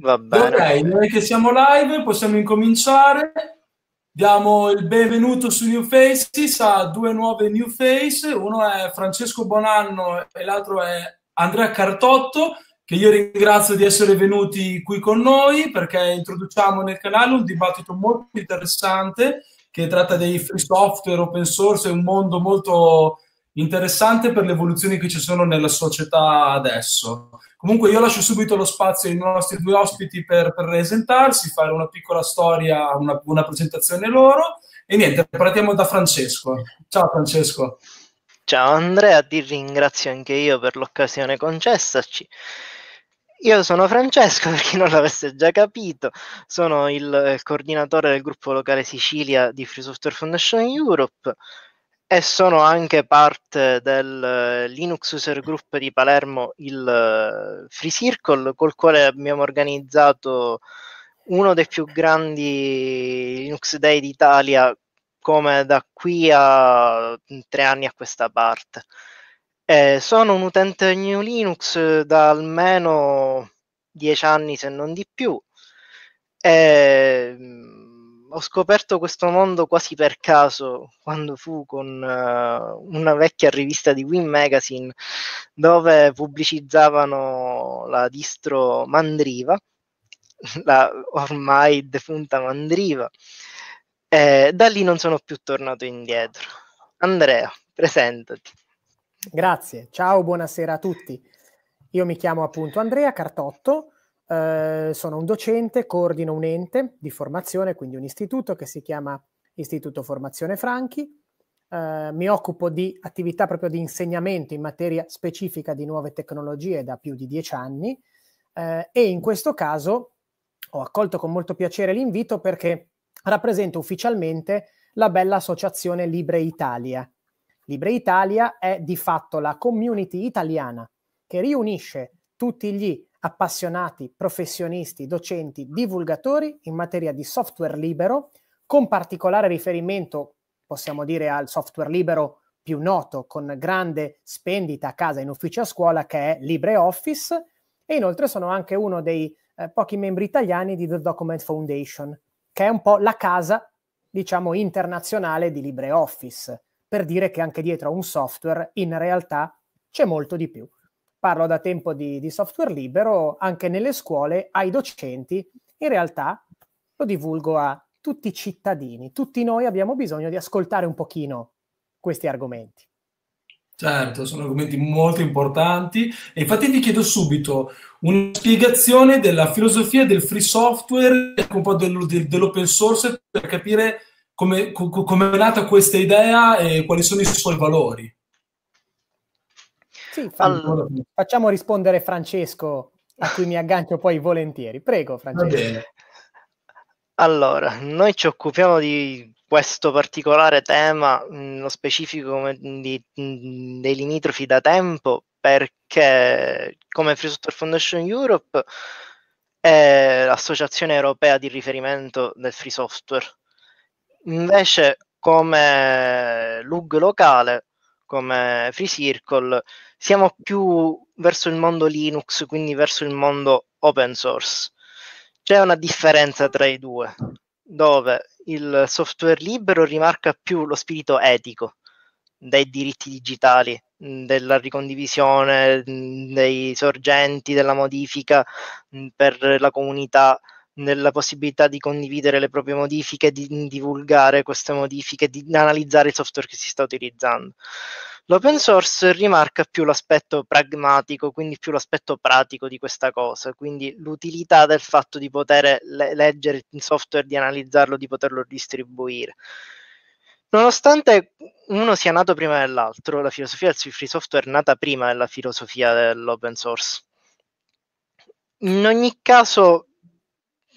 Va bene. Ok, noi che siamo live possiamo incominciare. Diamo il benvenuto su New Faces a due nuove New Face. Uno è Francesco Bonanno e l'altro è Andrea Cartotto, che io ringrazio di essere venuti qui con noi perché introduciamo nel canale un dibattito molto interessante che tratta dei free software, open source, è un mondo molto interessante per le evoluzioni che ci sono nella società adesso. Comunque io lascio subito lo spazio ai nostri due ospiti per, per presentarsi, fare una piccola storia, una, una presentazione loro. E niente, partiamo da Francesco. Ciao Francesco. Ciao Andrea, ti ringrazio anche io per l'occasione concessaci. Io sono Francesco, per chi non l'avesse già capito, sono il, il coordinatore del gruppo locale Sicilia di Free Software Foundation Europe e sono anche parte del eh, Linux User Group di Palermo, il eh, Free Circle, col quale abbiamo organizzato uno dei più grandi Linux Day d'Italia come da qui a mm, tre anni a questa parte. Eh, sono un utente New Linux da almeno dieci anni, se non di più. Eh, ho scoperto questo mondo quasi per caso quando fu con uh, una vecchia rivista di Win Magazine dove pubblicizzavano la distro Mandriva, la ormai defunta Mandriva. E da lì non sono più tornato indietro. Andrea, presentati. Grazie, ciao, buonasera a tutti. Io mi chiamo appunto Andrea Cartotto eh, sono un docente, coordino un ente di formazione, quindi un istituto che si chiama Istituto Formazione Franchi. Eh, mi occupo di attività proprio di insegnamento in materia specifica di nuove tecnologie da più di dieci anni eh, e in questo caso ho accolto con molto piacere l'invito perché rappresento ufficialmente la bella associazione Libre Italia. Libre Italia è di fatto la community italiana che riunisce tutti gli appassionati, professionisti, docenti, divulgatori in materia di software libero, con particolare riferimento, possiamo dire, al software libero più noto, con grande spendita a casa, in ufficio a scuola, che è LibreOffice, e inoltre sono anche uno dei eh, pochi membri italiani di The Document Foundation, che è un po' la casa, diciamo, internazionale di LibreOffice, per dire che anche dietro a un software in realtà c'è molto di più parlo da tempo di, di software libero, anche nelle scuole, ai docenti, in realtà lo divulgo a tutti i cittadini, tutti noi abbiamo bisogno di ascoltare un pochino questi argomenti. Certo, sono argomenti molto importanti e infatti vi chiedo subito una spiegazione della filosofia del free software e un po' dell'open source per capire come, come è nata questa idea e quali sono i suoi valori. Sì, allora. facciamo rispondere Francesco, a cui mi aggancio poi volentieri. Prego, Francesco. Allora, noi ci occupiamo di questo particolare tema, nello mm, specifico di, mm, dei limitrofi da tempo, perché come Free Software Foundation Europe è l'associazione europea di riferimento del free software. Invece, come LUG locale, come Free Circle, siamo più verso il mondo Linux, quindi verso il mondo open source. C'è una differenza tra i due, dove il software libero rimarca più lo spirito etico dei diritti digitali, della ricondivisione, dei sorgenti, della modifica mm, per la comunità nella possibilità di condividere le proprie modifiche, di divulgare queste modifiche, di analizzare il software che si sta utilizzando. L'open source rimarca più l'aspetto pragmatico, quindi più l'aspetto pratico di questa cosa, quindi l'utilità del fatto di poter le- leggere il software, di analizzarlo, di poterlo distribuire. Nonostante uno sia nato prima dell'altro, la filosofia del free software è nata prima della filosofia dell'open source. In ogni caso,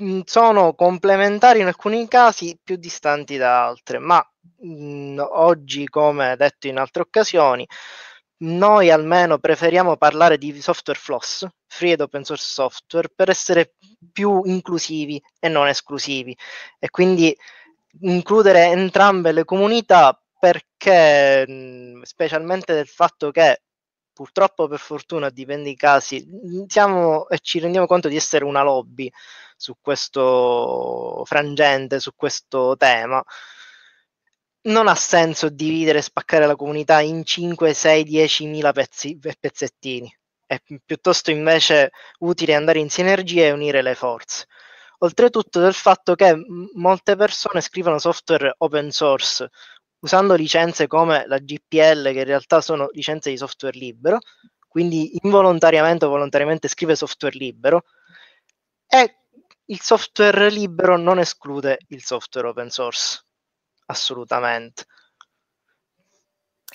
Mm, sono complementari in alcuni casi, più distanti da altre, ma mh, mm, oggi, come detto in altre occasioni, noi almeno preferiamo parlare di software floss, free ed open source software, per essere più inclusivi e non esclusivi e quindi includere entrambe le comunità perché, mm, specialmente del fatto che purtroppo per fortuna dipende i casi, siamo e ci rendiamo conto di essere una lobby su questo frangente, su questo tema. Non ha senso dividere e spaccare la comunità in 5, 6, 10 mila pezzettini. È piuttosto invece utile andare in sinergia e unire le forze. Oltretutto del fatto che molte persone scrivono software open source usando licenze come la GPL, che in realtà sono licenze di software libero, quindi involontariamente o volontariamente scrive software libero, e il software libero non esclude il software open source, assolutamente.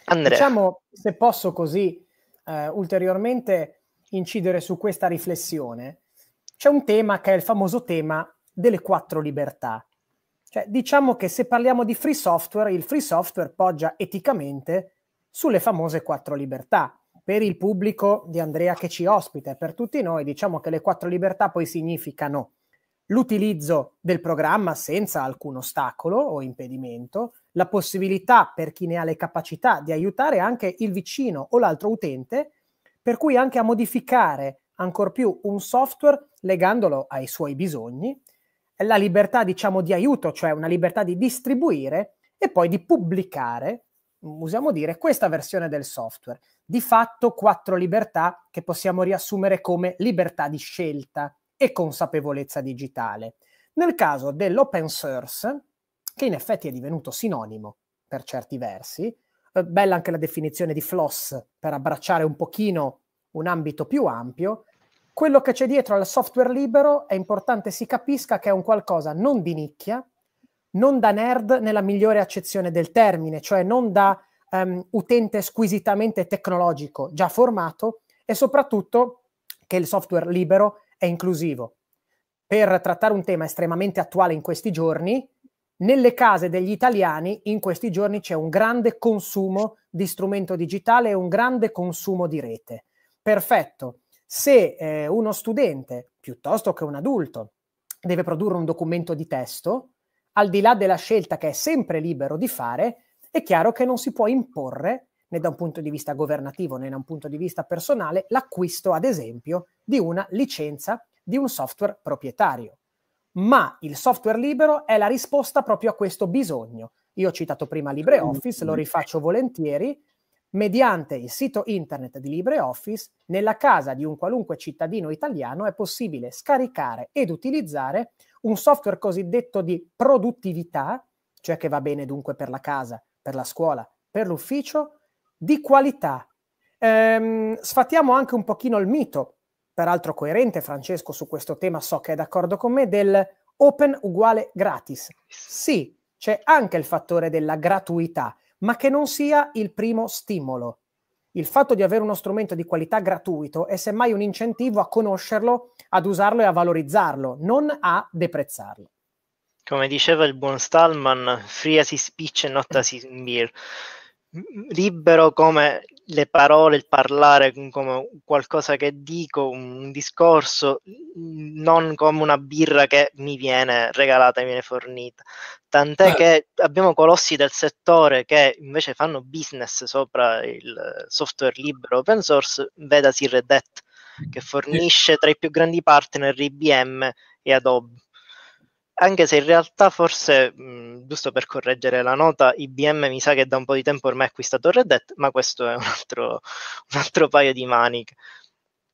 Andrea. Diciamo, se posso così eh, ulteriormente incidere su questa riflessione, c'è un tema che è il famoso tema delle quattro libertà. Cioè, diciamo che se parliamo di free software, il free software poggia eticamente sulle famose quattro libertà. Per il pubblico di Andrea che ci ospita e per tutti noi, diciamo che le quattro libertà poi significano l'utilizzo del programma senza alcun ostacolo o impedimento, la possibilità per chi ne ha le capacità di aiutare anche il vicino o l'altro utente, per cui anche a modificare ancor più un software legandolo ai suoi bisogni, la libertà, diciamo, di aiuto, cioè una libertà di distribuire e poi di pubblicare, mm, usiamo dire, questa versione del software. Di fatto quattro libertà che possiamo riassumere come libertà di scelta e consapevolezza digitale. Nel caso dell'open source, che in effetti è divenuto sinonimo per certi versi, eh, bella anche la definizione di floss per abbracciare un pochino un ambito più ampio, quello che c'è dietro al software libero è importante si capisca che è un qualcosa non di nicchia, non da nerd nella migliore accezione del termine, cioè non da um, utente squisitamente tecnologico già formato e soprattutto che il software libero è inclusivo. Per trattare un tema estremamente attuale in questi giorni, nelle case degli italiani in questi giorni c'è un grande consumo di strumento digitale e un grande consumo di rete. Perfetto. Se eh, uno studente, piuttosto che un adulto, deve produrre un documento di testo, al di là della scelta che è sempre libero di fare, è chiaro che non si può imporre, né da un punto di vista governativo né da un punto di vista personale, l'acquisto, ad esempio, di una licenza di un software proprietario. Ma il software libero è la risposta proprio a questo bisogno. Io ho citato prima LibreOffice, lo mm. rifaccio volentieri, Mediante il sito internet di LibreOffice, nella casa di un qualunque cittadino italiano è possibile scaricare ed utilizzare un software cosiddetto di produttività, cioè che va bene dunque per la casa, per la scuola, per l'ufficio, di qualità. Ehm, sfatiamo anche un pochino il mito, peraltro coerente Francesco su questo tema, so che è d'accordo con me, del open uguale gratis. Sì, c'è anche il fattore della gratuità ma che non sia il primo stimolo. Il fatto di avere uno strumento di qualità gratuito è semmai un incentivo a conoscerlo, ad usarlo e a valorizzarlo, non a deprezzarlo. Come diceva il buon Stallman, free as speech e not as in beer libero come le parole, il parlare come qualcosa che dico, un discorso, non come una birra che mi viene regalata, mi viene fornita. Tant'è eh. che abbiamo colossi del settore che invece fanno business sopra il software libero open source, vedasi Red Hat, che fornisce tra i più grandi partner IBM e Adobe anche se in realtà forse, mh, giusto per correggere la nota, IBM mi sa che da un po' di tempo ormai ha acquistato Red Hat, ma questo è un altro, un altro paio di maniche.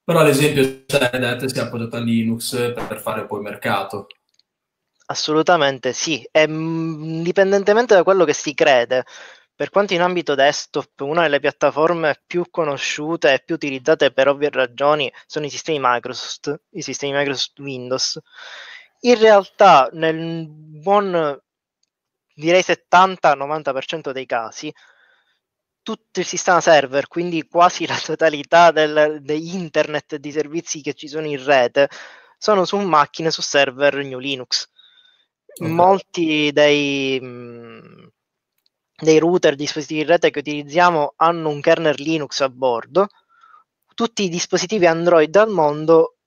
Però ad esempio cioè, Red Hat si è appoggiato a Linux per fare poi mercato. Assolutamente sì, e, indipendentemente da quello che si crede, per quanto in ambito desktop una delle piattaforme più conosciute e più utilizzate per ovvie ragioni sono i sistemi Microsoft, i sistemi Microsoft Windows. In realtà nel buon direi 70-90% dei casi tutto il sistema server, quindi quasi la totalità del, degli internet di servizi che ci sono in rete, sono su macchine, su server New Linux. Okay. Molti dei, mm, dei router, dispositivi in rete che utilizziamo hanno un kernel Linux a bordo. Tutti i dispositivi Android al mondo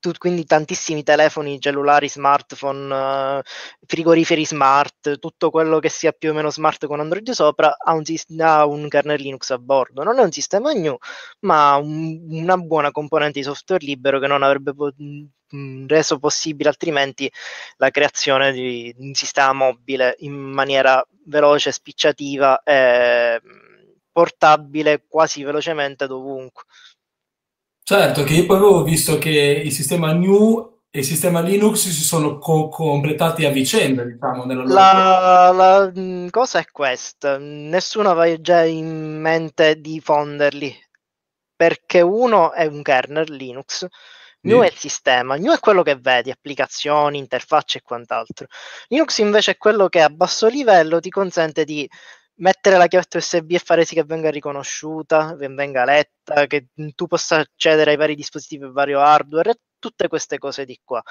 tu, quindi tantissimi telefoni cellulari, smartphone, uh, frigoriferi smart, tutto quello che sia più o meno smart con Android sopra ha un, ha un kernel Linux a bordo. Non è un sistema new, ma un, una buona componente di software libero che non avrebbe po- mm, reso possibile altrimenti la creazione di un sistema mobile in maniera veloce, spicciativa e mm, portabile quasi velocemente dovunque. Certo, che io poi avevo visto che il sistema GNU e il sistema Linux si sono co- completati a vicenda, diciamo, nella loro... La, la mm, cosa è questa, nessuno aveva già in mente di fonderli, perché uno è un kernel Linux, GNU sì. è il sistema, GNU è quello che vedi, applicazioni, interfacce e quant'altro. Linux invece è quello che a basso livello ti consente di mettere la chiave USB e fare sì che venga riconosciuta, che venga letta, che tu possa accedere ai vari dispositivi e vario hardware, tutte queste cose di qua.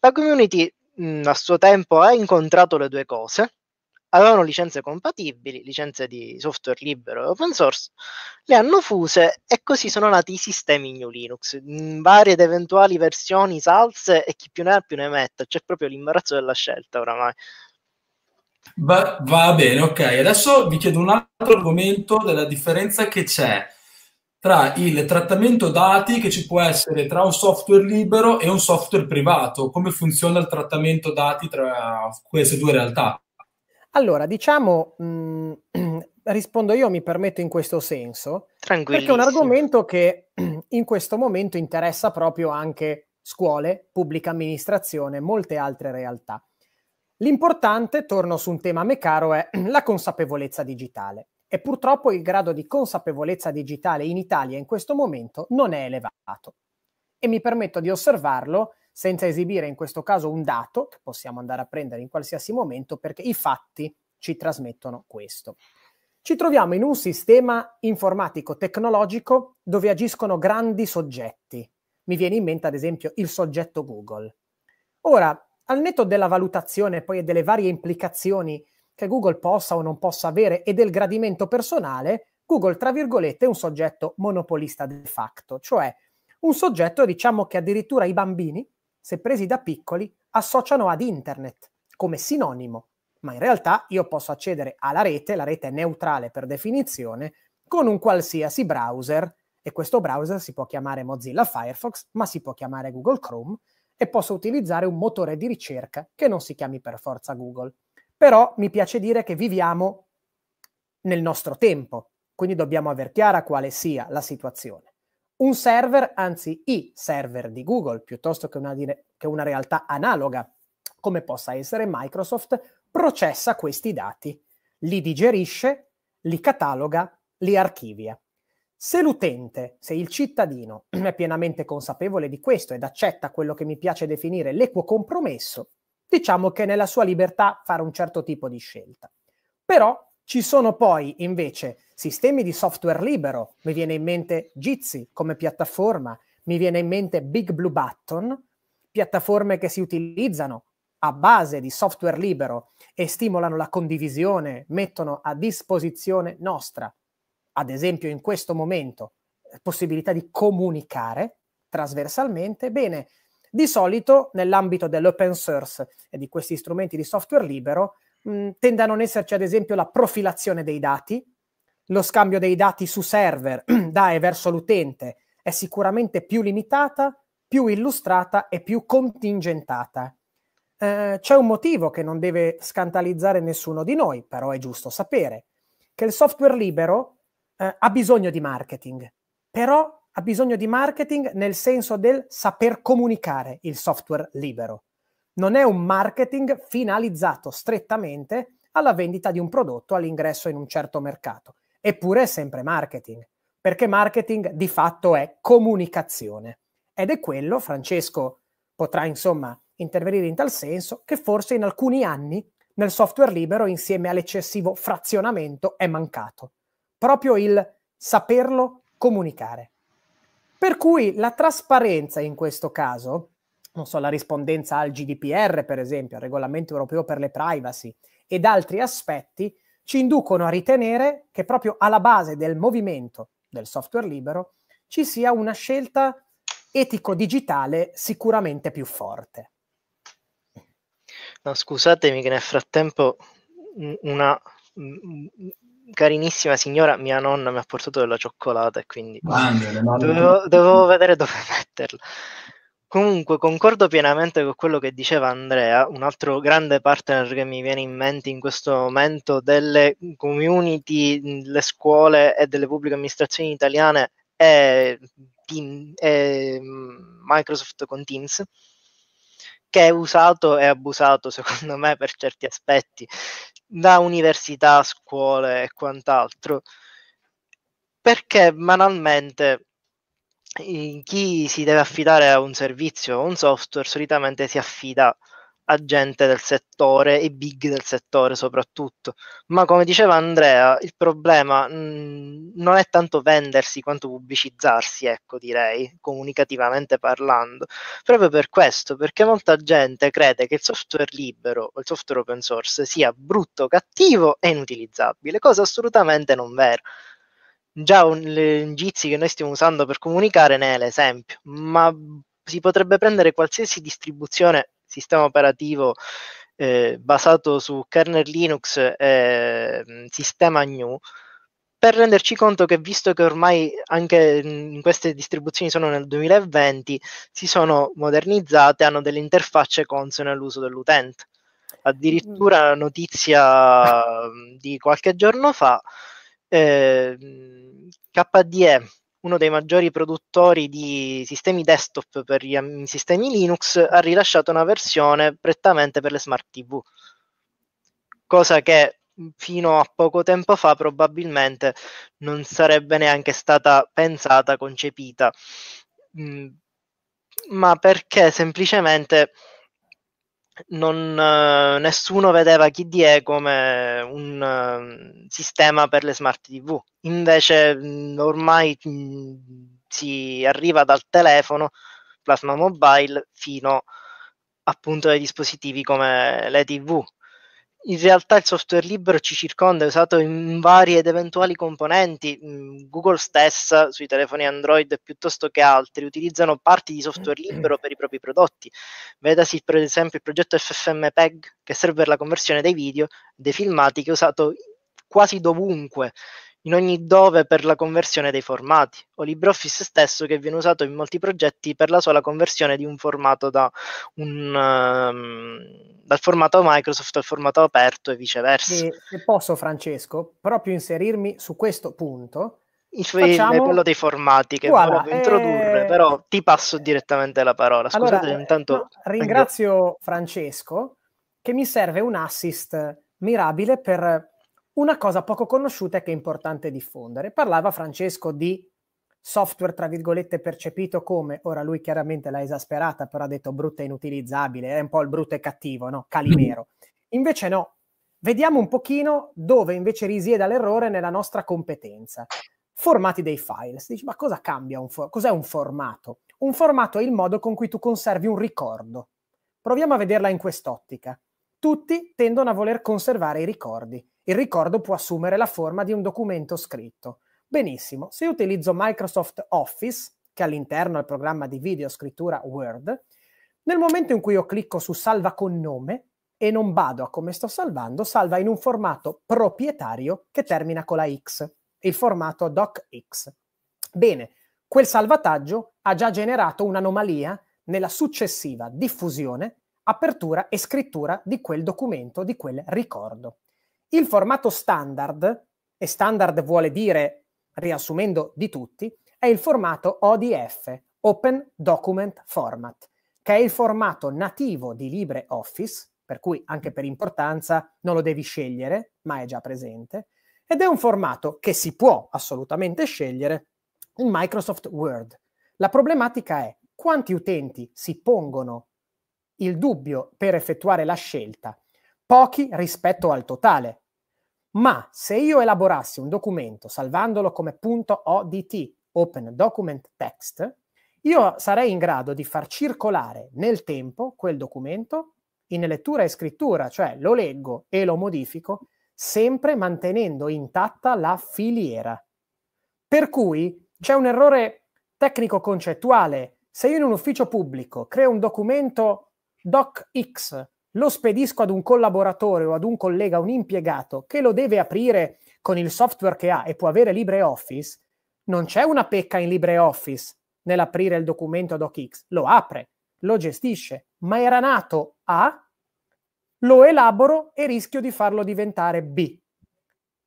La community mh, a suo tempo ha incontrato le due cose, avevano licenze compatibili, licenze di software libero e open source, le hanno fuse e così sono nati i sistemi New Linux, varie ed eventuali versioni, salse e chi più ne ha più ne metta, c'è proprio l'imbarazzo della scelta oramai. Va, va, bene, ok. Adesso vi chiedo un altro argomento della differenza che c'è tra il trattamento dati che ci può essere tra un software libero e un software privato. Come funziona il trattamento dati tra queste due realtà? Allora, diciamo, mh, mm, rispondo io, mi permetto in questo senso, perché è un argomento che in questo momento interessa proprio anche scuole, pubblica amministrazione, molte altre realtà. L'importante, torno su un tema a me caro, è la consapevolezza digitale. E purtroppo il grado di consapevolezza digitale in Italia in questo momento non è elevato. E mi permetto di osservarlo senza esibire in questo caso un dato che possiamo andare a prendere in qualsiasi momento perché i fatti ci trasmettono questo. Ci troviamo in un sistema informatico tecnologico dove agiscono grandi soggetti. Mi viene in mente ad esempio il soggetto Google. Ora, al netto della valutazione poi e delle varie implicazioni che Google possa o non possa avere e del gradimento personale, Google, tra virgolette, è un soggetto monopolista de facto, cioè un soggetto, diciamo che addirittura i bambini, se presi da piccoli, associano ad internet come sinonimo, ma in realtà io posso accedere alla rete, la rete è neutrale per definizione, con un qualsiasi browser, e questo browser si può chiamare Mozilla Firefox, ma si può chiamare Google Chrome, e posso utilizzare un motore di ricerca che non si chiami per forza Google. Però mi piace dire che viviamo nel nostro tempo, quindi dobbiamo aver chiara quale sia la situazione. Un server, anzi i server di Google, piuttosto che una, che una realtà analoga, come possa essere Microsoft, processa questi dati, li digerisce, li cataloga, li archivia. Se l'utente, se il cittadino è pienamente consapevole di questo ed accetta quello che mi piace definire l'equo compromesso, diciamo che è nella sua libertà fare un certo tipo di scelta. Però ci sono poi invece sistemi di software libero, mi viene in mente Jitsi come piattaforma, mi viene in mente Big Blue Button, piattaforme che si utilizzano a base di software libero e stimolano la condivisione, mettono a disposizione nostra ad esempio in questo momento, eh, possibilità di comunicare trasversalmente, bene, di solito nell'ambito dell'open source e di questi strumenti di software libero mh, tende a non esserci ad esempio la profilazione dei dati, lo scambio dei dati su server da e verso l'utente è sicuramente più limitata, più illustrata e più contingentata. Eh, c'è un motivo che non deve scandalizzare nessuno di noi, però è giusto sapere, che il software libero eh, ha bisogno di marketing, però ha bisogno di marketing nel senso del saper comunicare il software libero. Non è un marketing finalizzato strettamente alla vendita di un prodotto, all'ingresso in un certo mercato, eppure è sempre marketing, perché marketing di fatto è comunicazione. Ed è quello, Francesco potrà insomma intervenire in tal senso, che forse in alcuni anni nel software libero insieme all'eccessivo frazionamento è mancato proprio il saperlo comunicare. Per cui la trasparenza in questo caso, non so, la rispondenza al GDPR, per esempio, al Regolamento Europeo per le Privacy ed altri aspetti, ci inducono a ritenere che proprio alla base del movimento del software libero ci sia una scelta etico-digitale sicuramente più forte. No, scusatemi che nel frattempo una carinissima signora, mia nonna mi ha portato della cioccolata e quindi dovevo, dovevo vedere dove metterla. Comunque, concordo pienamente con quello che diceva Andrea, un altro grande partner che mi viene in mente in questo momento delle community, le scuole e delle pubbliche amministrazioni italiane è, team, è mm, Microsoft con Teams, che è usato e abusato secondo me per certi aspetti da università, scuole e quant'altro, perché banalmente chi si deve affidare a un servizio o un software solitamente si affida agente del settore e big del settore soprattutto. Ma come diceva Andrea, il problema mh, mm, non è tanto vendersi quanto pubblicizzarsi, ecco direi, comunicativamente parlando. Proprio per questo, perché molta gente crede che il software libero o il software open source sia brutto, cattivo e inutilizzabile, cosa assolutamente non vera già un, le che noi stiamo usando per comunicare ne è l'esempio, ma si potrebbe prendere qualsiasi distribuzione sistema operativo eh, basato su kernel Linux e mh, mm, sistema GNU, per renderci conto che visto che ormai anche mm, in queste distribuzioni sono nel 2020, si sono modernizzate, hanno delle interfacce consone all'uso dell'utente. Addirittura mm. notizia di qualche giorno fa, eh, KDE uno dei maggiori produttori di sistemi desktop per gli um, sistemi Linux, ha rilasciato una versione prettamente per le smart TV, cosa che fino a poco tempo fa probabilmente non sarebbe neanche stata pensata, concepita, mm, ma perché semplicemente non, eh, nessuno vedeva KDE come un ehm, sistema per le smart TV. Invece mm, ormai mm, si arriva dal telefono, plasma mobile, fino appunto ai dispositivi come le TV in realtà il software libero ci circonda, è usato in varie ed eventuali componenti. Mm, Google stessa sui telefoni Android piuttosto che altri utilizzano parti di software libero per i propri prodotti. Vedasi per esempio il progetto FFmpeg che serve per la conversione dei video, dei filmati che è usato quasi dovunque in ogni dove per la conversione dei formati, o LibreOffice stesso che viene usato in molti progetti per la sola conversione di un formato da un, um, dal formato Microsoft al formato aperto e viceversa. Se, se posso, Francesco, proprio inserirmi su questo punto. Il Facciamo... quello dei formati che voilà, volevo introdurre, eh... però ti passo direttamente la parola. Scusate, allora, intanto... No, ringrazio Francesco che mi serve un assist mirabile per una cosa poco conosciuta e che è importante diffondere. Parlava Francesco di software, tra virgolette, percepito come, ora lui chiaramente l'ha esasperata, però ha detto brutto e inutilizzabile, è un po' il brutto e cattivo, no? Calimero. Invece no, vediamo un pochino dove invece risieda l'errore nella nostra competenza. Formati dei file. Si dice, ma cosa cambia un for- cos'è un formato? Un formato è il modo con cui tu conservi un ricordo. Proviamo a vederla in quest'ottica. Tutti tendono a voler conservare i ricordi il ricordo può assumere la forma di un documento scritto. Benissimo, se utilizzo Microsoft Office, che all'interno del programma di videoscrittura Word, nel momento in cui io clicco su salva con nome e non vado a come sto salvando, salva in un formato proprietario che termina con la X, il formato docx. Bene, quel salvataggio ha già generato un'anomalia nella successiva diffusione, apertura e scrittura di quel documento, di quel ricordo. Il formato standard, e standard vuole dire, riassumendo di tutti, è il formato ODF, Open Document Format, che è il formato nativo di LibreOffice, per cui anche per importanza non lo devi scegliere, ma è già presente, ed è un formato che si può assolutamente scegliere in Microsoft Word. La problematica è quanti utenti si pongono il dubbio per effettuare la scelta, pochi rispetto al totale. Ma se io elaborassi un documento salvandolo come .odt, Open Document Text, io sarei in grado di far circolare nel tempo quel documento in lettura e scrittura, cioè lo leggo e lo modifico, sempre mantenendo intatta la filiera. Per cui c'è un errore tecnico concettuale. Se io in un ufficio pubblico creo un documento docx lo spedisco ad un collaboratore o ad un collega, un impiegato che lo deve aprire con il software che ha e può avere LibreOffice, non c'è una pecca in LibreOffice nell'aprire il documento DocX, lo apre, lo gestisce, ma era nato A, lo elaboro e rischio di farlo diventare B.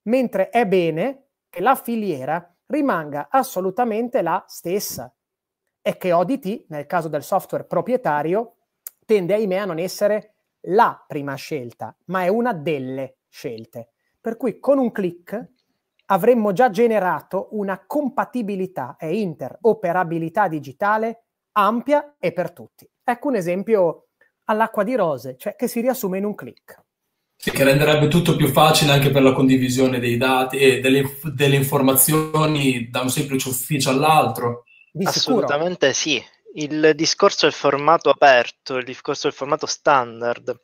Mentre è bene che la filiera rimanga assolutamente la stessa e che ODT, nel caso del software proprietario, tende ahimè a non essere la prima scelta, ma è una delle scelte. Per cui con un clic avremmo già generato una compatibilità e interoperabilità digitale ampia e per tutti. Ecco un esempio all'acqua di rose, cioè che si riassume in un clic. Sì, che renderebbe tutto più facile anche per la condivisione dei dati e delle, delle informazioni da un semplice ufficio all'altro. Di Assolutamente sì, il discorso del formato aperto, il discorso del formato standard,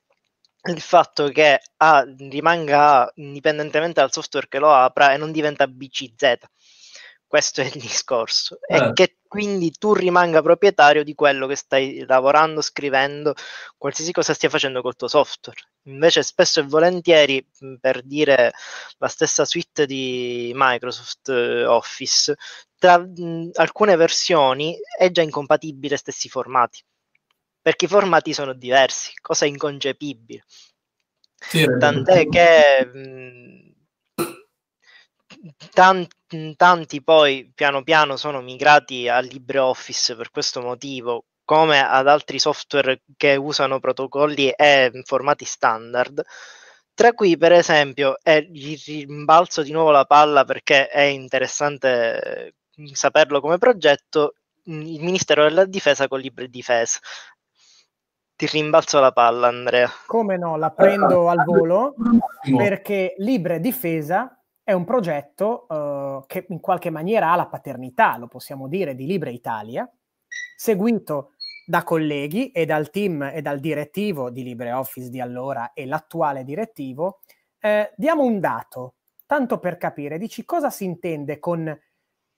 il fatto che A rimanga A indipendentemente dal software che lo apra e non diventa BCZ questo è il discorso. Eh. È che quindi tu rimanga proprietario di quello che stai lavorando, scrivendo, qualsiasi cosa stia facendo col tuo software. Invece spesso e volentieri, per dire la stessa suite di Microsoft eh, Office, tra mh, alcune versioni è già incompatibile stessi formati, perché i formati sono diversi, cosa inconcepibile. Sì, Tant'è che... Mh, tanti, tanti poi piano piano sono migrati a LibreOffice per questo motivo, come ad altri software che usano protocolli e formati standard. Tra cui, per esempio, e gli rimbalzo di nuovo la palla perché è interessante mm, saperlo come progetto, mm, il Ministero della Difesa con LibreDifesa. Ti rimbalzo la palla, Andrea. Come no, la prendo al volo perché Libre Difesa è un progetto eh, che in qualche maniera ha la paternità, lo possiamo dire, di Libre Italia, seguito da colleghi e dal team e dal direttivo di LibreOffice di allora e l'attuale direttivo, eh, diamo un dato, tanto per capire, dici cosa si intende con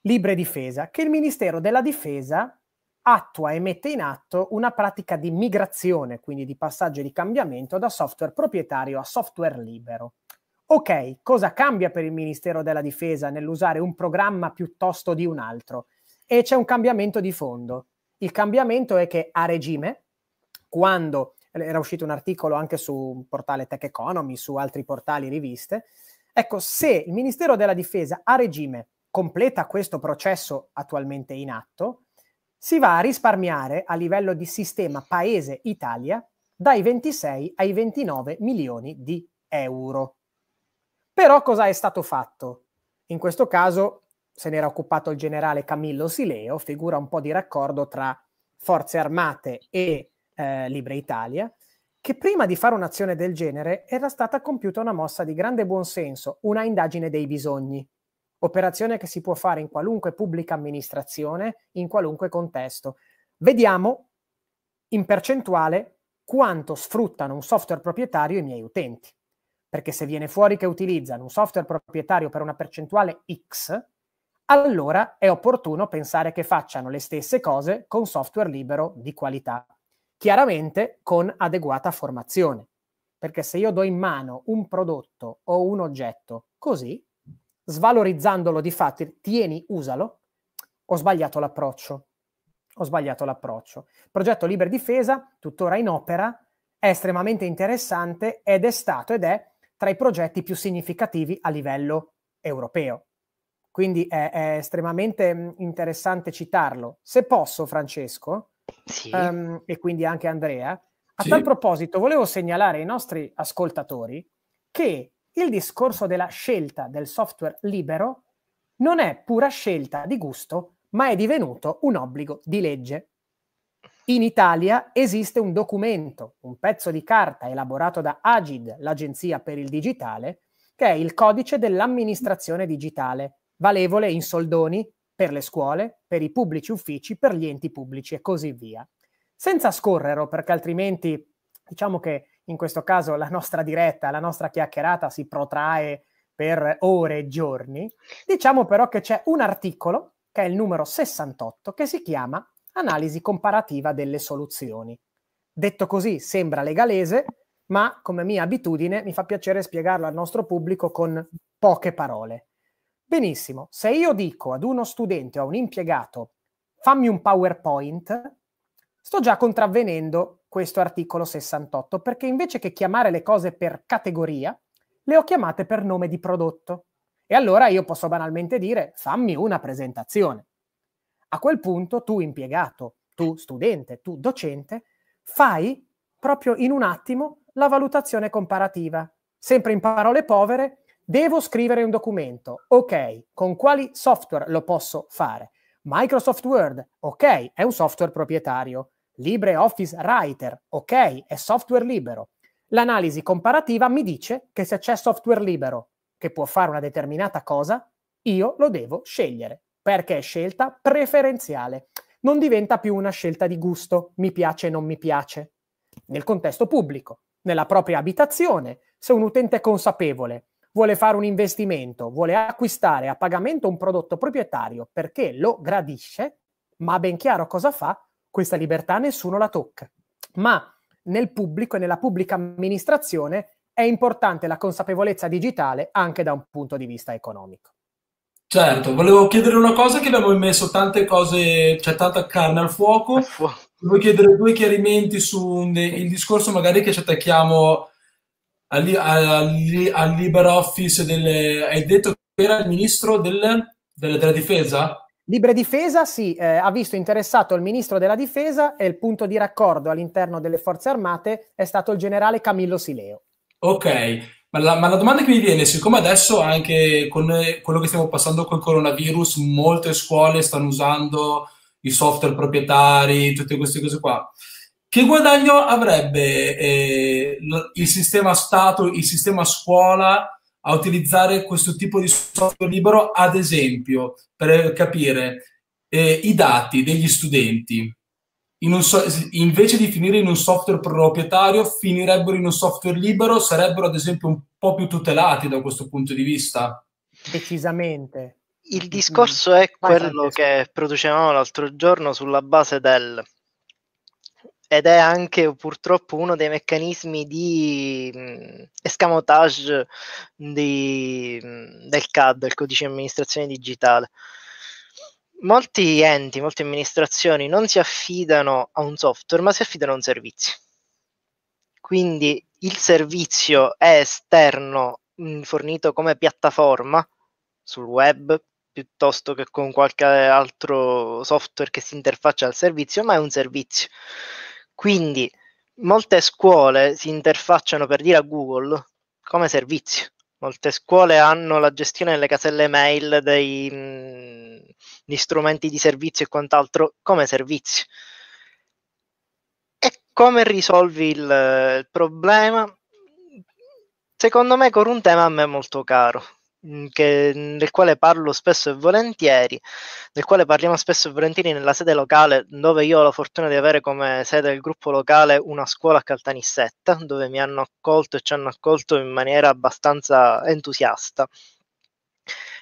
libre difesa, che il Ministero della Difesa attua e mette in atto una pratica di migrazione, quindi di passaggio e di cambiamento da software proprietario a software libero. Ok, cosa cambia per il Ministero della Difesa nell'usare un programma piuttosto di un altro? E c'è un cambiamento di fondo. Il cambiamento è che a regime, quando eh, era uscito un articolo anche su un portale Tech Economy, su altri portali riviste, ecco, se il Ministero della Difesa a regime completa questo processo attualmente in atto, si va a risparmiare a livello di sistema Paese Italia dai 26 ai 29 milioni di euro. Però cosa è stato fatto? In questo caso se n'era occupato il generale Camillo Sileo, figura un po' di raccordo tra forze armate e eh, Libre Italia, che prima di fare un'azione del genere era stata compiuta una mossa di grande buonsenso, una indagine dei bisogni, operazione che si può fare in qualunque pubblica amministrazione, in qualunque contesto. Vediamo in percentuale quanto sfruttano un software proprietario i miei utenti perché se viene fuori che utilizzano un software proprietario per una percentuale X, allora è opportuno pensare che facciano le stesse cose con software libero di qualità, chiaramente con adeguata formazione. Perché se io do in mano un prodotto o un oggetto così, svalorizzandolo di fatto, tieni, usalo, ho sbagliato l'approccio. Ho sbagliato l'approccio. Il progetto Liber Difesa, tuttora in opera, è estremamente interessante ed è stato ed è tra i progetti più significativi a livello europeo. Quindi è, è estremamente interessante citarlo. Se posso, Francesco, sì. um, e quindi anche Andrea, a sì. tal proposito volevo segnalare ai nostri ascoltatori che il discorso della scelta del software libero non è pura scelta di gusto, ma è divenuto un obbligo di legge. In Italia esiste un documento, un pezzo di carta elaborato da Agid, l'Agenzia per il Digitale, che è il codice dell'amministrazione digitale, valevole in soldoni per le scuole, per i pubblici uffici, per gli enti pubblici e così via. Senza scorrere, perché altrimenti diciamo che in questo caso la nostra diretta, la nostra chiacchierata si protrae per ore e giorni, diciamo però che c'è un articolo, che è il numero 68, che si chiama analisi comparativa delle soluzioni. Detto così sembra legalese, ma come mia abitudine mi fa piacere spiegarlo al nostro pubblico con poche parole. Benissimo, se io dico ad uno studente o a un impiegato fammi un PowerPoint, sto già contravvenendo questo articolo 68 perché invece che chiamare le cose per categoria, le ho chiamate per nome di prodotto. E allora io posso banalmente dire fammi una presentazione. A quel punto tu impiegato, tu studente, tu docente, fai proprio in un attimo la valutazione comparativa. Sempre in parole povere, devo scrivere un documento. Ok, con quali software lo posso fare? Microsoft Word, ok, è un software proprietario. LibreOffice Writer, ok, è software libero. L'analisi comparativa mi dice che se c'è software libero che può fare una determinata cosa, io lo devo scegliere perché è scelta preferenziale. Non diventa più una scelta di gusto, mi piace o non mi piace. Nel contesto pubblico, nella propria abitazione, se un utente è consapevole, vuole fare un investimento, vuole acquistare a pagamento un prodotto proprietario perché lo gradisce, ma ben chiaro cosa fa, questa libertà nessuno la tocca. Ma nel pubblico e nella pubblica amministrazione è importante la consapevolezza digitale anche da un punto di vista economico. Certo, volevo chiedere una cosa che abbiamo messo tante cose, c'è cioè tanta carne al fuoco. Al Volevo chiedere due chiarimenti sul discorso magari che ci attacchiamo al, al, al LibreOffice Hai detto che era il ministro del, del, della difesa? Libre difesa, sì, eh, ha visto interessato il ministro della difesa e il punto di raccordo all'interno delle forze armate è stato il generale Camillo Sileo. Ok, ma la, ma la, domanda che mi viene, siccome adesso anche con eh, quello che stiamo passando col coronavirus, molte scuole stanno usando i software proprietari, tutte queste cose qua, che guadagno avrebbe eh, il sistema Stato, il sistema scuola a utilizzare questo tipo di software libero, ad esempio, per capire eh, i dati degli studenti? so- invece di finire in un software proprietario, finirebbero in un software libero, sarebbero ad esempio un po' più tutelati da questo punto di vista? Decisamente. Il discorso è quello che producevamo l'altro giorno sulla base del... Ed è anche purtroppo uno dei meccanismi di mh, escamotage di, mh, del CAD, del codice di amministrazione digitale molti enti, molte amministrazioni non si affidano a un software, ma si affidano a un servizio. Quindi il servizio è esterno, mm, fornito come piattaforma sul web piuttosto che con qualche altro software che si interfaccia al servizio, ma è un servizio. Quindi molte scuole si interfacciano per dire a Google come servizio. Molte scuole hanno la gestione delle caselle mail dei, mm, di strumenti di servizio e quant'altro come servizio. E come risolvi il, il problema? Secondo me con un tema a me molto caro, mm, che, mm, del quale parlo spesso e volentieri, del quale parliamo spesso e volentieri nella sede locale, dove io ho la fortuna di avere come sede del gruppo locale una scuola a Caltanissetta, dove mi hanno accolto e ci hanno accolto in maniera abbastanza entusiasta,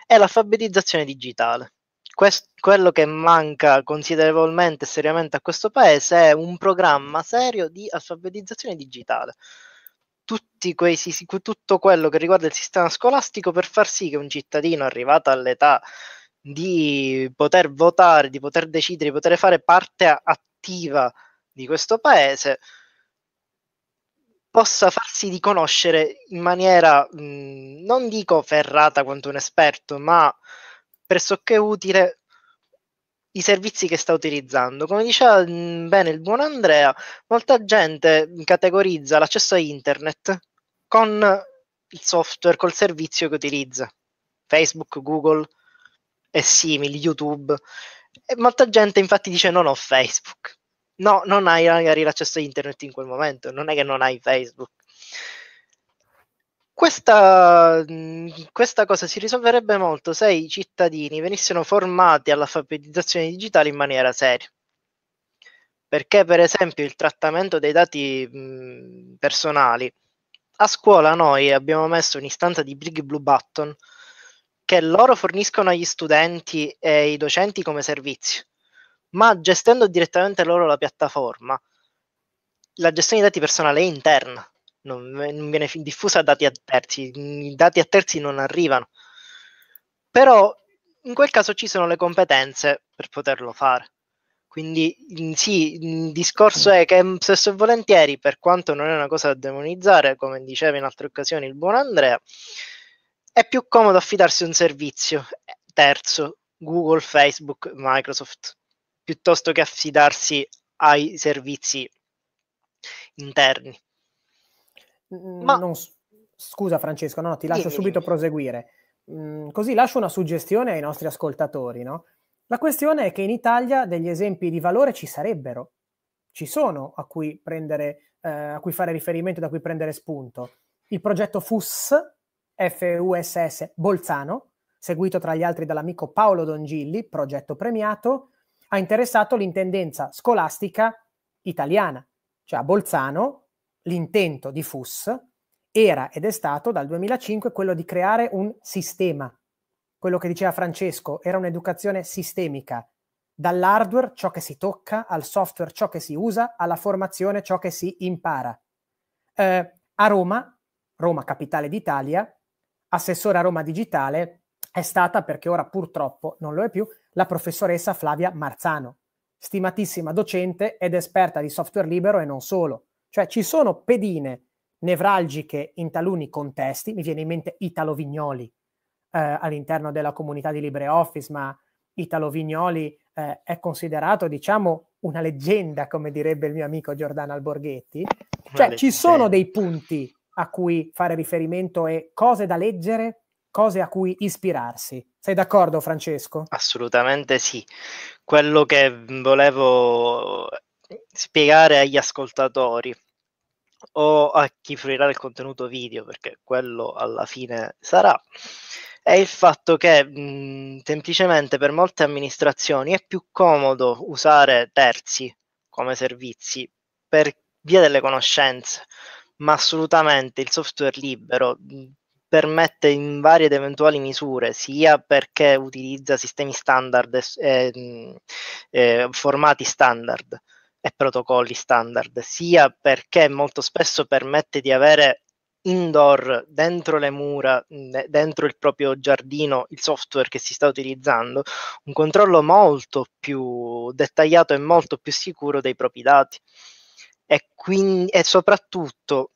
è l'alfabetizzazione digitale. Questo, quello che manca considerevolmente e seriamente a questo paese è un programma serio di alfabetizzazione digitale. Quei, tutto quello che riguarda il sistema scolastico per far sì che un cittadino arrivato all'età di poter votare, di poter decidere, di poter fare parte attiva di questo paese, possa farsi riconoscere in maniera, mh, mhmm, non dico ferrata quanto un esperto, ma pressoché utile i servizi che sta utilizzando. Come diceva mm, bene il buon Andrea, molta gente categorizza l'accesso a internet con il software, col servizio che utilizza. Facebook, Google e simili, YouTube. E molta gente infatti dice non ho Facebook. No, non hai magari l'accesso a internet in quel momento, non è che non hai Facebook. Questa, mm, questa, cosa si risolverebbe molto se i cittadini venissero formati all'alfabetizzazione digitale in maniera seria. Perché, per esempio, il trattamento dei dati mh, mm, personali. A scuola noi abbiamo messo un'istanza di Big Blue Button che loro forniscono agli studenti e ai docenti come servizio, ma gestendo direttamente loro la piattaforma, la gestione dei dati personali è interna non, non viene diffusa a dati a terzi, i dati a terzi non arrivano. Però in quel caso ci sono le competenze per poterlo fare. Quindi sì, il discorso è che spesso e volentieri, per quanto non è una cosa da demonizzare, come diceva in altre occasioni il buon Andrea, è più comodo affidarsi a un servizio eh, terzo, Google, Facebook, Microsoft, piuttosto che affidarsi ai servizi interni. Mm, Ma... Non, scusa Francesco, no, no ti lascio dimmi, subito dimmi. proseguire. Mm, così lascio una suggestione ai nostri ascoltatori, no? La questione è che in Italia degli esempi di valore ci sarebbero, ci sono a cui, prendere, eh, a cui fare riferimento, da cui prendere spunto. Il progetto FUS, FUSS Bolzano, seguito tra gli altri dall'amico Paolo Dongilli, progetto premiato, ha interessato l'intendenza scolastica italiana. Cioè a Bolzano l'intento di FUS era ed è stato dal 2005 quello di creare un sistema. Quello che diceva Francesco era un'educazione sistemica, dall'hardware ciò che si tocca, al software ciò che si usa, alla formazione ciò che si impara. Eh, a Roma, Roma capitale d'Italia, assessore a Roma Digitale è stata, perché ora purtroppo non lo è più, la professoressa Flavia Marzano, stimatissima docente ed esperta di software libero e non solo cioè ci sono pedine nevralgiche in taluni contesti, mi viene in mente Italo Vignoli eh, all'interno della comunità di LibreOffice, ma Italo Vignoli eh, è considerato, diciamo, una leggenda, come direbbe il mio amico Giordano Alborghetti. Cioè ci sono dei punti a cui fare riferimento e cose da leggere, cose a cui ispirarsi. Sei d'accordo, Francesco? Assolutamente sì. Quello che volevo spiegare agli ascoltatori o a chi fruirà il contenuto video, perché quello alla fine sarà, è il fatto che mh, mm, semplicemente per molte amministrazioni è più comodo usare terzi come servizi per via delle conoscenze, ma assolutamente il software libero mm, permette in varie ed eventuali misure, sia perché utilizza sistemi standard e eh, eh, formati standard, e protocolli standard, sia perché molto spesso permette di avere indoor, dentro le mura, dentro il proprio giardino, il software che si sta utilizzando, un controllo molto più dettagliato e molto più sicuro dei propri dati. E, quindi, e soprattutto,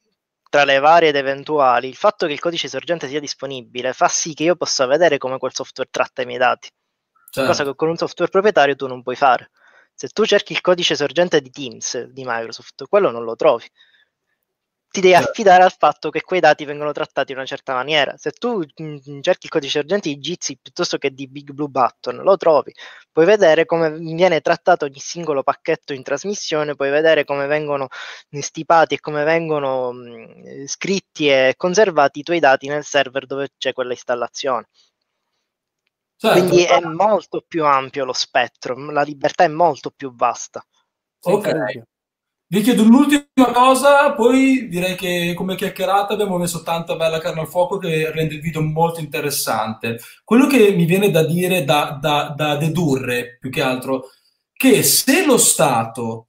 tra le varie ed eventuali, il fatto che il codice sorgente sia disponibile fa sì che io possa vedere come quel software tratta i miei dati, certo. cosa che con un software proprietario tu non puoi fare. Se tu cerchi il codice sorgente di Teams di Microsoft, quello non lo trovi. Ti devi certo. affidare al fatto che quei dati vengono trattati in una certa maniera. Se tu mm, mm, cerchi il codice sorgente di Jitsi piuttosto che di Big Blue Button, lo trovi. Puoi vedere come viene trattato ogni singolo pacchetto in trasmissione, puoi vedere come vengono stipati e come vengono mm, scritti e conservati i tuoi dati nel server dove c'è quella installazione. Certo, Quindi è molto più ampio lo spettro, la libertà è molto più vasta. Ok. Vi chiedo un'ultima cosa, poi direi che come chiacchierata abbiamo messo tanta bella carne al fuoco che rende il video molto interessante. Quello che mi viene da dire, da, da, da dedurre più che altro, che se lo Stato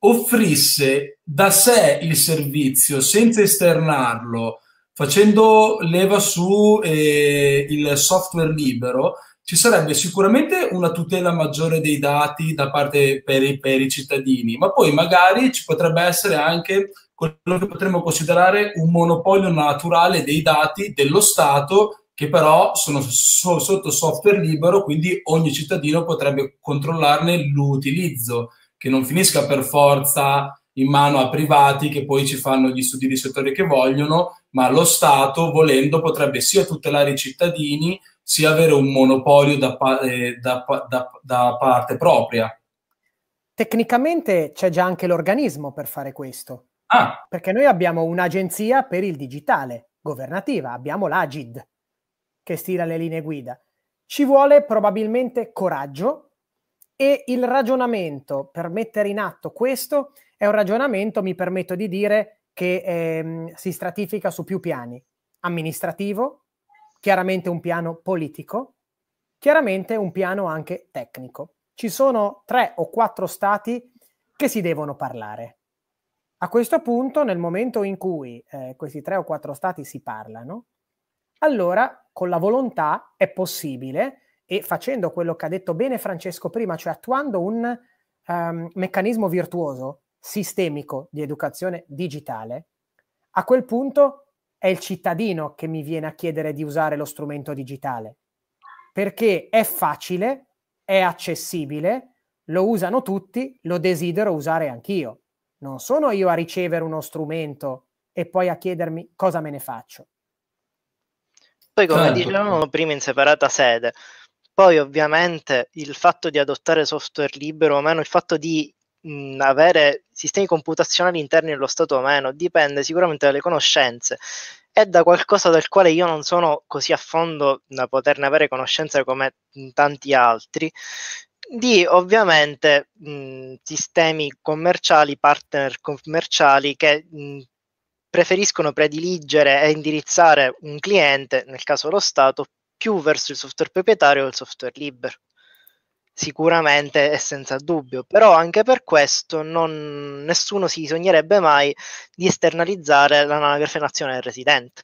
offrisse da sé il servizio senza esternarlo facendo leva su eh, il software libero, ci sarebbe sicuramente una tutela maggiore dei dati da parte per per i cittadini, ma poi magari ci potrebbe essere anche quello che potremmo considerare un monopolio naturale dei dati dello Stato che però sono so- sotto software libero, quindi ogni cittadino potrebbe controllarne l'utilizzo, che non finisca per forza in mano a privati che poi ci fanno gli studi di settore che vogliono, ma lo Stato, volendo, potrebbe sia tutelare i cittadini, sia avere un monopolio da, eh, da, da, da parte propria. Tecnicamente c'è già anche l'organismo per fare questo. Ah. Perché noi abbiamo un'agenzia per il digitale governativa, abbiamo l'Agid che stila le linee guida. Ci vuole probabilmente coraggio e il ragionamento per mettere in atto questo è un ragionamento, mi permetto di dire, che ehm, si stratifica su più piani. Amministrativo, chiaramente un piano politico, chiaramente un piano anche tecnico. Ci sono tre o quattro stati che si devono parlare. A questo punto, nel momento in cui eh, questi tre o quattro stati si parlano, allora con la volontà è possibile e facendo quello che ha detto bene Francesco prima, cioè attuando un um, meccanismo virtuoso, sistemico di educazione digitale, a quel punto è il cittadino che mi viene a chiedere di usare lo strumento digitale, perché è facile, è accessibile, lo usano tutti, lo desidero usare anch'io. Non sono io a ricevere uno strumento e poi a chiedermi cosa me ne faccio. Poi, come certo. dicevamo prima, in separata sede, poi ovviamente il fatto di adottare software libero o meno, il fatto di mh, avere sistemi computazionali interni allo Stato o meno, dipende sicuramente dalle conoscenze e da qualcosa del quale io non sono così a fondo da poterne avere conoscenza come tanti altri, di ovviamente mh, sistemi commerciali, partner commerciali che mh, preferiscono prediligere e indirizzare un cliente, nel caso lo Stato, più verso il software proprietario o il software libero sicuramente e senza dubbio, però anche per questo non, nessuno si sognerebbe mai di esternalizzare l'anagrafe nazionale residente,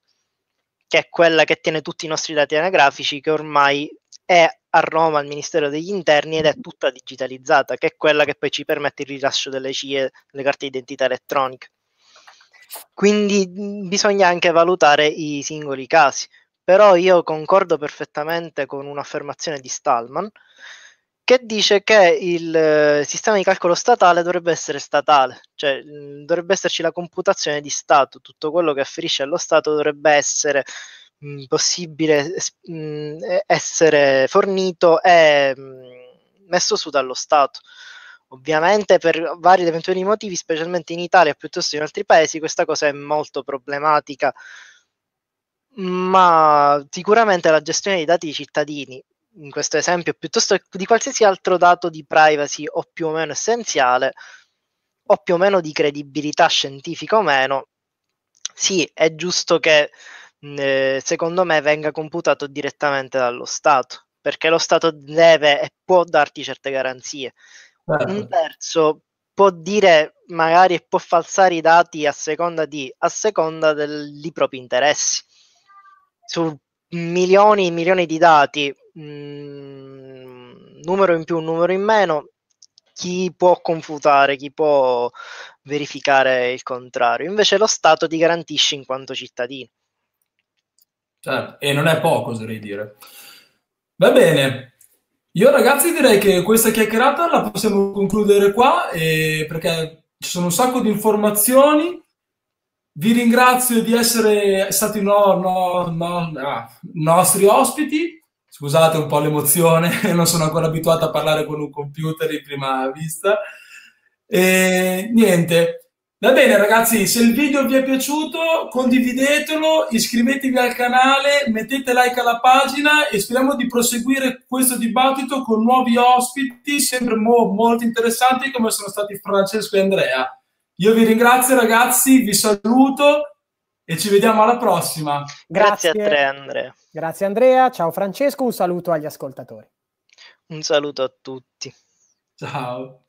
che è quella che tiene tutti i nostri dati anagrafici, che ormai è a Roma al Ministero degli Interni ed è tutta digitalizzata, che è quella che poi ci permette il rilascio delle CIE, le carte di identità elettroniche. Quindi bisogna anche valutare i singoli casi. Però io concordo perfettamente con un'affermazione di Stallman, che dice che il eh, sistema di calcolo statale dovrebbe essere statale, cioè dovrebbe esserci la computazione di Stato, tutto quello che afferisce allo Stato dovrebbe essere mh, possibile mh, essere fornito e messo su dallo Stato. Ovviamente per vari ed eventuali motivi, specialmente in Italia piuttosto che in altri paesi, questa cosa è molto problematica, ma sicuramente la gestione dei dati dei cittadini in questo esempio piuttosto di qualsiasi altro dato di privacy o più o meno essenziale o più o meno di credibilità scientifica o meno, sì, è giusto che eh, secondo me venga computato direttamente dallo Stato, perché lo Stato deve e può darti certe garanzie. Un certo. terzo può dire magari e può falsare i dati a seconda di a seconda dei propri interessi. Su milioni e milioni di dati mh, mm, numero in più, numero in meno, chi può confutare, chi può verificare il contrario. Invece lo Stato ti garantisce in quanto cittadino. Certo, e non è poco, oserei dire. Va bene. Io ragazzi direi che questa chiacchierata la possiamo concludere qua e... perché ci sono un sacco di informazioni. Vi ringrazio di essere stati no, no, no, no ah, nostri ospiti Scusate un po' l'emozione, non sono ancora abituato a parlare con un computer in prima vista. E niente, va bene ragazzi, se il video vi è piaciuto condividetelo, iscrivetevi al canale, mettete like alla pagina e speriamo di proseguire questo dibattito con nuovi ospiti, sempre mo- molto interessanti come sono stati Francesco e Andrea. Io vi ringrazio ragazzi, vi saluto e ci vediamo alla prossima. Grazie, Grazie a te Andrea. Grazie Andrea, ciao Francesco, un saluto agli ascoltatori. Un saluto a tutti. Ciao.